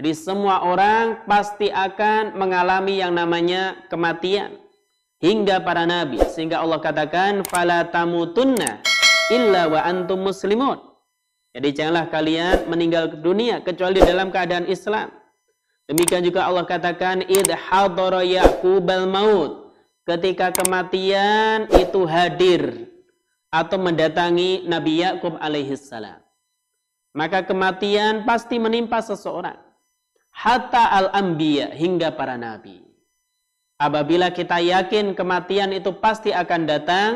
Jadi semua orang pasti akan mengalami yang namanya kematian hingga para nabi sehingga Allah katakan fala tamutunna illa wa antum muslimun. Jadi janganlah kalian meninggal dunia kecuali dalam keadaan Islam. Demikian juga Allah katakan id hadara yaqubal maut ketika kematian itu hadir atau mendatangi Nabi Yakub alaihissalam. Maka kematian pasti menimpa seseorang hatta al-anbiya hingga para nabi. Apabila kita yakin kematian itu pasti akan datang,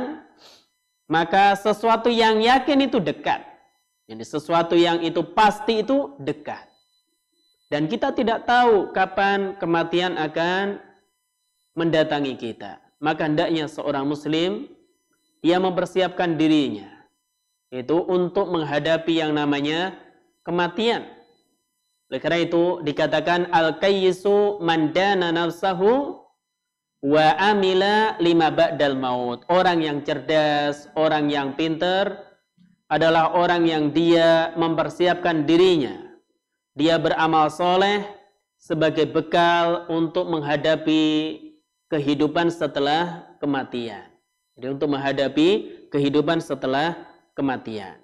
maka sesuatu yang yakin itu dekat. Jadi sesuatu yang itu pasti itu dekat. Dan kita tidak tahu kapan kematian akan mendatangi kita. Maka hendaknya seorang muslim ia mempersiapkan dirinya itu untuk menghadapi yang namanya kematian oleh karena itu dikatakan al-kayyisu mandana nafsahu wa amila lima ba'dal maut. Orang yang cerdas, orang yang pinter adalah orang yang dia mempersiapkan dirinya. Dia beramal soleh sebagai bekal untuk menghadapi kehidupan setelah kematian. Jadi untuk menghadapi kehidupan setelah kematian.